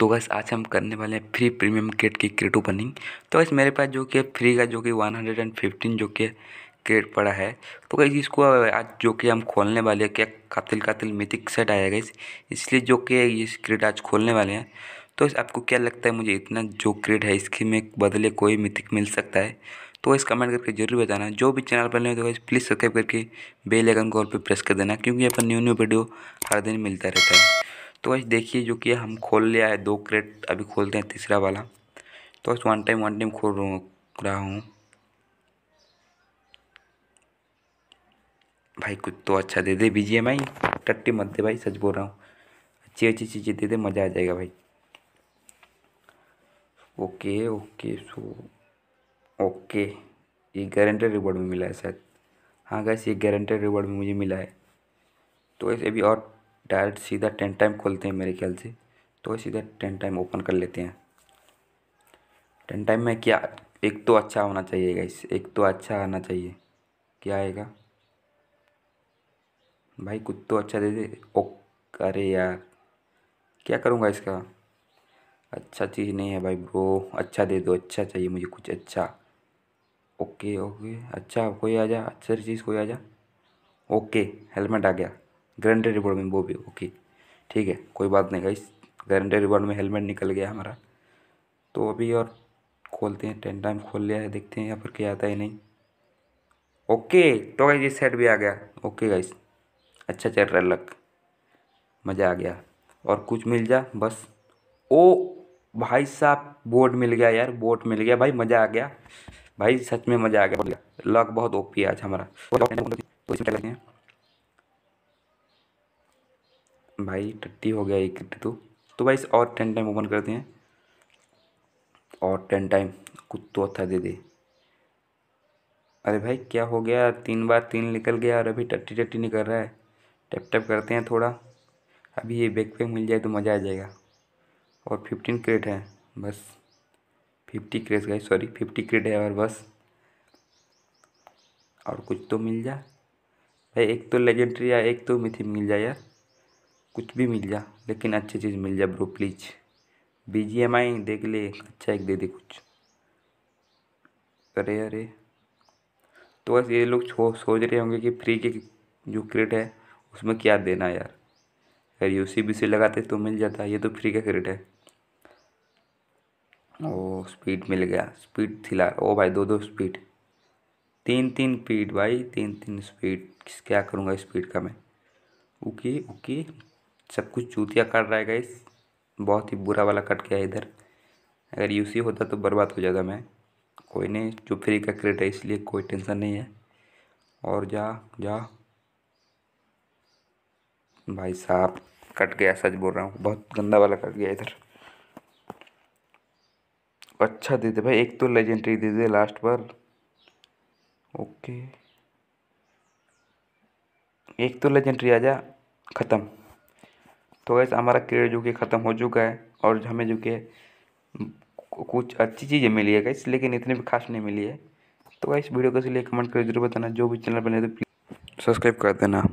तो बस आज हम करने वाले हैं फ्री प्रीमियम किट की क्रेट ओपनिंग तो बस मेरे पास जो कि फ्री का जो कि वन हंड्रेड एंड फिफ्टीन जो कि क्रेट पड़ा है तो कहीं इसको आज जो कि हम खोलने वाले हैं क्या कातिल कातिल मिथिक सेट आया गई इसलिए जो कि ये क्रेट आज खोलने वाले हैं तो आपको क्या लगता है मुझे इतना जो क्रेट है इसके में बदले कोई मिथिक मिल सकता है तो इस कमेंट करके जरूर बताना जो भी चैनल पर नहीं तो प्लीज़ सब्सक्राइब करके बेल आइकन और पर प्रेस कर देना क्योंकि यहाँ पर न्यू न्यू वीडियो हर दिन मिलता रहता है तो वैसे देखिए जो कि हम खोल लिया है दो क्रेट अभी खोलते हैं तीसरा वाला तो वैसे वन टाइम वन टाइम खोल रहा हूँ भाई कुछ तो अच्छा दे दे बीजिए भाई टट्टी मत दे भाई सच बोल रहा हूँ अच्छी अच्छी चीज़ें दे दे मज़ा आ जाएगा भाई ओके ओके सो ओके ये गारंटेड रिवॉर्ड में मिला है शायद हाँ गैस ये गारंटेड रिवॉर्ड में मुझे मिला है तो ऐसे अभी और डायरेक्ट सीधा टेन टाइम खोलते हैं मेरे ख्याल से तो सीधा टेन टाइम ओपन कर लेते हैं टेन टाइम में क्या एक तो अच्छा होना चाहिए गाइस एक तो अच्छा आना चाहिए क्या आएगा भाई कुछ तो अच्छा दे दे ओ अरे यार क्या करूँगा इसका अच्छा चीज़ नहीं है भाई ब्रो अच्छा दे दो अच्छा चाहिए मुझे कुछ अच्छा ओके ओके अच्छा कोई आ जा अच्छी चीज़ कोई आ जा ओके हेलमेट आ गया गारंटी रिवॉर्ड में वो भी ओके ठीक है कोई बात नहीं गाइस गारंटी रिवॉर्ड में हेलमेट निकल गया हमारा तो अभी और खोलते हैं टेन टाइम खोल लिया है देखते हैं यहाँ पर क्या आता है नहीं ओके तो गाइस ये सेट भी आ गया ओके गाइस अच्छा चल रहा है लक मज़ा आ गया और कुछ मिल जा बस ओ भाई साहब बोट मिल गया यार बोट मिल गया भाई मज़ा आ गया भाई सच में मज़ा आ गया लक बहुत ओपी है आज हमारा तो भाई टट्टी हो गया एक किट्टी तो तो भाई और टेन टाइम ओपन करते हैं और टेन टाइम कुत्तो था दे दे अरे भाई क्या हो गया तीन बार तीन निकल गया और अभी टट्टी टट्टी नहीं कर रहा है टैप टैप करते हैं थोड़ा अभी ये बैक पैक मिल जाए तो मज़ा आ जाएगा और फिफ्टीन क्रेट है बस फिफ्टी क्रेड गए सॉरी फिफ्टी क्रेट है और बस और कुछ तो मिल जाए भाई एक तो लेजेंड्री या एक तो मिथिक मिल जाए यार कुछ भी मिल जा लेकिन अच्छी चीज़ मिल जा bro please B G M I देख ले अच्छा एक दे दे कुछ अरे अरे तो बस ये लोग सोच रहे होंगे कि फ्री के जो क्रेट है उसमें क्या देना यार अगर यू सी बी सी लगाते तो मिल जाता ये तो फ्री का क्रेट है ओ स्पीड मिल गया स्पीड थिला ओ भाई दो दो स्पीड तीन तीन स्पीड भाई तीन तीन स्पीड क्या करूँगा स्पीड का मैं ओके ओके सब कुछ चूतिया काट रहा है गाइस बहुत ही बुरा वाला कट गया इधर अगर यूसी होता तो बर्बाद हो जाता मैं कोई नहीं जो फ्री का क्रेट है इसलिए कोई टेंशन नहीं है और जा जा भाई साहब कट गया सच बोल रहा हूँ बहुत गंदा वाला कट गया इधर अच्छा दे दे भाई एक तो लेजेंडरी दे दे लास्ट पर ओके एक तो लेजेंडरी आ जा ख़त्म तो वैसे हमारा क्रेड जो कि ख़त्म हो चुका है और हमें जो कि कुछ अच्छी चीज़ें मिली है गैस लेकिन इतनी भी खास नहीं मिली है तो वैसे वीडियो को इसलिए कमेंट करके जरूर बताना जो भी चैनल बने तो सब्सक्राइब कर देना